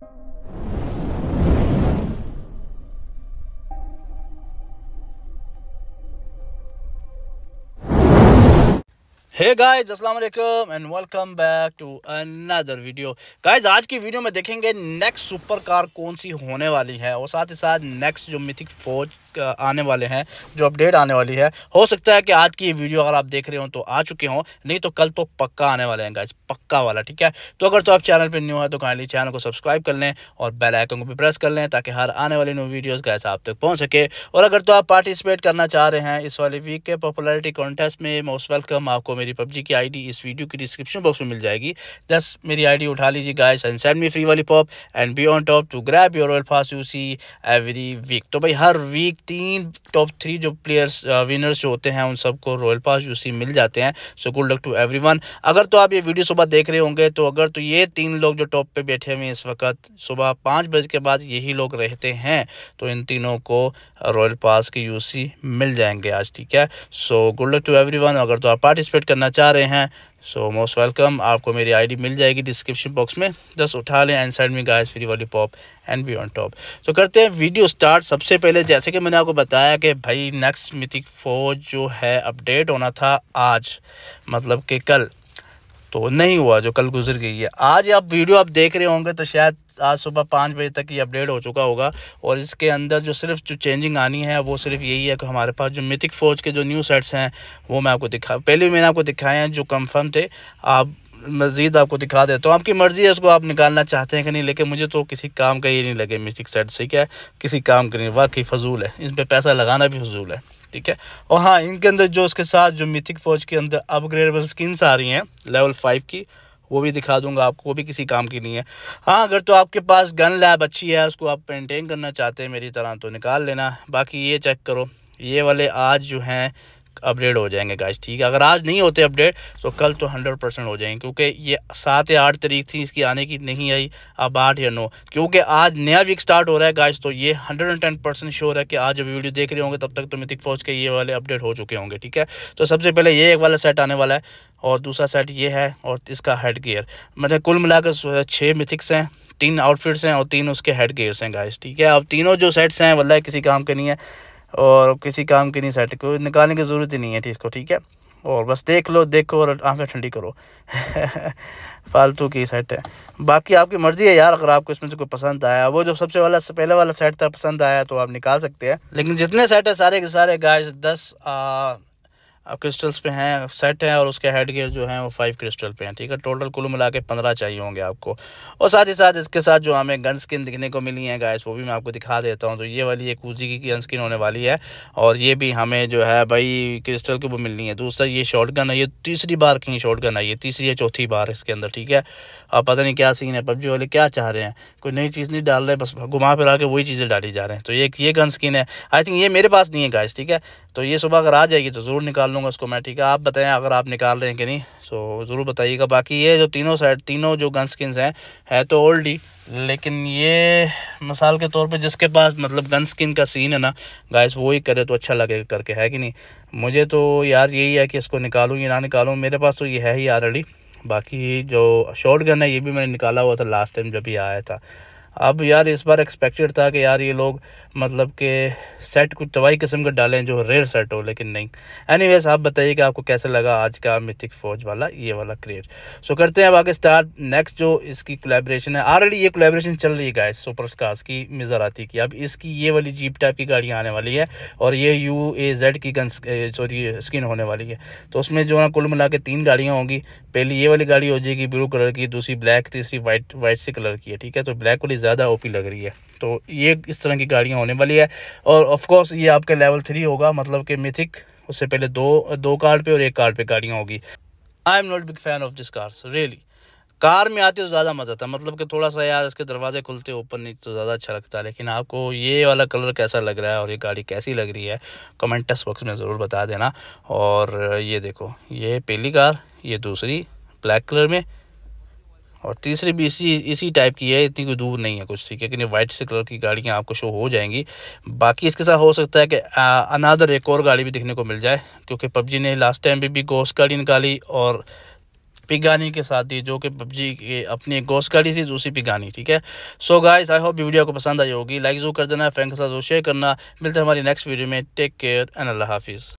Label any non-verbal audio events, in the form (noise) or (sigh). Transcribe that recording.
Thank you. Hey guys असल and welcome back to another video guys आज की video में देखेंगे नेक्स्ट सुपर कार कौन सी होने वाली है और साथ ही साथ नेक्स्ट जो मिथिक फौज आने वाले हैं जो अपडेट आने वाली है हो सकता है कि आज की वीडियो अगर आप देख रहे हो तो आ चुके हों नहीं तो कल तो पक्का आने वाले हैं गाइज पक्का वाला ठीक है तो अगर तो आप चैनल पर न्यू है तो काइंडली चैनल को सब्सक्राइब कर लें और बेलाइकन को भी प्रेस कर लें ताकि हर आने वाली न्यू वीडियोज़ गाइज आप तक पहुँच सके और अगर तो आप पार्टिसिपेट करना चाह रहे हैं इस वाले वीक के पॉपुलरिटी कॉन्टेस्ट में मोस्ट वेलकम आपको मेरी मेरी पबजी की आईडी इस वीडियो की डिस्क्रिप्शन बॉक्स में मिल जाएगी दस मेरी आईडी उठा लीजिए guys and send me free वाली pop and be on top to grab your all fast you see every week तो भाई हर वीक तीन टॉप थ्री जो प्लेयर्स विनर्स uh, जो होते हैं उन सबको रॉयल पास यूसी मिल जाते हैं so good luck to every अगर तो आप ये वीडियो सुबह देख रहे होंगे तो अगर तो ये तीन लोग जो टॉप पे बैठे हुए हैं इस वक्त सुबह पाँच बजे के बाद यही लोग रहते हैं तो इन तीनों को रॉयल पास के यूसी मिल जाएंगे आज ठीक है so good luck to every अगर तो आप पार्टिसिपेट करना करना चाह रहे हैं सो मोस्ट वेलकम आपको मेरी आईडी मिल जाएगी डिस्क्रिप्शन बॉक्स में जस्ट उठा लें एंड साइड में गाइस फ्री वाली pop and be on top तो करते हैं वीडियो स्टार्ट सबसे पहले जैसे कि मैंने आपको बताया कि भाई नेक्स्ट मिथिक फोर जो है अपडेट होना था आज मतलब कि कल तो नहीं हुआ जो कल गुजर गई है आज आप वीडियो आप देख रहे होंगे तो शायद आज सुबह पाँच बजे तक ये अपडेट हो चुका होगा और इसके अंदर जो सिर्फ जो चेंजिंग आनी है वो सिर्फ यही है कि हमारे पास जो मिथिक फ़ौज के जो न्यू सेट्स हैं वो मैं आपको दिखा पहले भी मैंने आपको दिखाए हैं जो कंफर्म थे आप मज़ीद आपको दिखा देता हूँ आपकी मर्ज़ी है इसको आप निकालना चाहते हैं कि नहीं लेकिन मुझे तो किसी काम का ये नहीं लगे मिथिक सेट से क्या है किसी काम के नहीं वाकई फजूल है इस पर पैसा लगाना भी फजूल है ठीक है और हाँ इनके अंदर जो उसके साथ जो मिथिक फ़ौज के अंदर अपग्रेडेबल स्किन्स आ रही हैं लेवल फाइव की वो भी दिखा दूंगा आपको वो भी किसी काम की नहीं है हाँ अगर तो आपके पास गन लैब अच्छी है उसको आप मेनटेन करना चाहते हैं मेरी तरह तो निकाल लेना बाकी ये चेक करो ये वाले आज जो हैं अपडेट हो जाएंगे गाइस ठीक है अगर आज नहीं होते अपडेट तो कल तो हंड्रेड परसेंट हो जाएंगे क्योंकि ये सात या आठ तारीख थी इसकी आने की नहीं आई अब आठ या नौ क्योंकि आज नया वीक स्टार्ट हो रहा है गाइस तो ये hundred and ten percent sure है कि आज जब वीडियो देख रहे होंगे तब तक तो मिथिक फौज के ये वाले अपडेट हो चुके होंगे ठीक है तो सबसे पहले ये एक वाला सेट आने वाला है और दूसरा सेट ये है और इसका हेड गियर मतलब कुल मिलाकर छः मिथिक्स हैं तीन आउटफिट्स हैं और तीन उसके हेड गियर्स हैं गाइस ठीक है अब तीनों जो सेट्स हैं वल्ला किसी काम के नहीं है और किसी काम के नहीं सेट को निकालने की ज़रूरत ही नहीं है इसको ठीक है और बस देख लो देखो और आँखें ठंडी करो (laughs) फालतू की सेट है बाकी आपकी मर्ज़ी है यार अगर आपको इसमें से कोई पसंद आया वो जो सबसे वाला पहले वाला सेट था पसंद आया तो आप निकाल सकते हैं लेकिन जितने सेट है सारे के सारे गाइस दस आ, क्रिस्टल्स पे हैं सेट हैं और उसके हेड गियर जो हैं वो फाइव क्रिस्टल पे हैं ठीक है टोटल कुल मिला के पंद्रह चाहिए होंगे आपको और साथ ही साथ इसके साथ जो हमें गन स्किन दिखने को मिली है गाइस वो भी मैं आपको दिखा देता हूँ तो ये वाली एक उजी की गन स्किन होने वाली है और ये भी हमें जो है भाई क्रिस्टल की वो मिलनी है दूसरा ये शॉर्ट गन है ये तीसरी बार की शॉर्ट गन आई है तीसरी या चौथी बार इसके अंदर ठीक है अब पता नहीं क्या सीन है पबजी वाले क्या चाह रहे हैं कोई नई चीज़ नहीं डाल रहे बस घुमा फिरा के वही चीज़ें डाली जा रहे हैं तो ये ये गन स्किन है आई थिंक ये मेरे पास नहीं है गाइस ठीक है तो ये सुबह अगर आ जाएगी तो ज़रूर निकाल लूँगा उसको मैं ठीक है आप बताएं अगर आप निकाल रहे हैं कि नहीं सो ज़रूर बताइएगा बाकी ये जो तीनों साइड तीनों जो गन स्किन्स हैं है तो ओल्ड ही लेकिन ये मिसाल के तौर पे जिसके पास मतलब गन स्किन का सीन है ना गाइस वो ही करे तो अच्छा लगे करके है कि नहीं मुझे तो यार यही है कि इसको निकालूँ या ना निकालूँ मेरे पास तो ये है ही ऑलरेडी बाकी जो शॉर्ट गन है ये भी मैंने निकाला हुआ था लास्ट टाइम जब ये आया था अब यार इस बार एक्सपेक्टेड था कि यार ये लोग मतलब के सेट कुछ तवाई किस्म का डालें जो रेयर सेट हो लेकिन नहीं एनीवेज आप बताइए कि आपको कैसे लगा आज का मिथिक फौज वाला ये वाला क्रिएट सो करते हैं अब आगे स्टार्ट नेक्स्ट जो इसकी कोलेब्रेशन है ऑलरेडी ये कोलेब्रेशन चल रही है गाइस सुपर स्कार्स की मिजाराती की अब इसकी ये वाली जीप टाइप की गाड़ियाँ आने वाली है और ये यू ए जेड की सॉरी स्किन eh, होने वाली है तो उसमें जो है कुल मिला के तीन गाड़ियाँ होंगी पहली ये वाली गाड़ी हो जाएगी ब्लू कलर की दूसरी ब्लैक तीसरी वाइट वाइट से कलर की है ठीक है तो ब्लैक वाली ज़्यादा ओपी लग रही है तो ये इस तरह की गाड़ियाँ होने वाली है और ऑफकोर्स ये आपका लेवल थ्री होगा मतलब कि मिथिक उससे पहले दो दो कार्ड पर और एक कार्ड पर गाड़ियाँ होगी I am not big fan of this cars really car में आते तो ज़्यादा मज़ा आता मतलब कि थोड़ा सा यार इसके दरवाजे खुलते ओपन नहीं तो ज़्यादा अच्छा लगता है लेकिन आपको ये वाला कलर कैसा लग रहा है और ये गाड़ी कैसी लग रही है कमेंट टेस्ट बॉक्स में ज़रूर बता देना और ये देखो ये पहली कार ये दूसरी ब्लैक कलर में और तीसरी भी इसी इसी टाइप की है इतनी कोई दूर नहीं है कुछ ठीक है लेकिन वाइट से कलर की गाड़ियाँ आपको शो हो जाएंगी बाकी इसके साथ हो सकता है कि अनादर एक और गाड़ी भी देखने को मिल जाए क्योंकि पबजी ने लास्ट टाइम भी, भी गोश्त गाड़ी निकाली और पिगानी के साथ ही जो कि पबजी के अपनी गोश्त गाड़ी थी दूसरी पिगानी ठीक है so guys I hope video को पसंद आई होगी लाइक जरूर कर देना फ्रेंड के साथ शेयर करना मिलते हैं हमारी नेक्स्ट वीडियो में टेक केयर एंड अल्लाह हाफिज़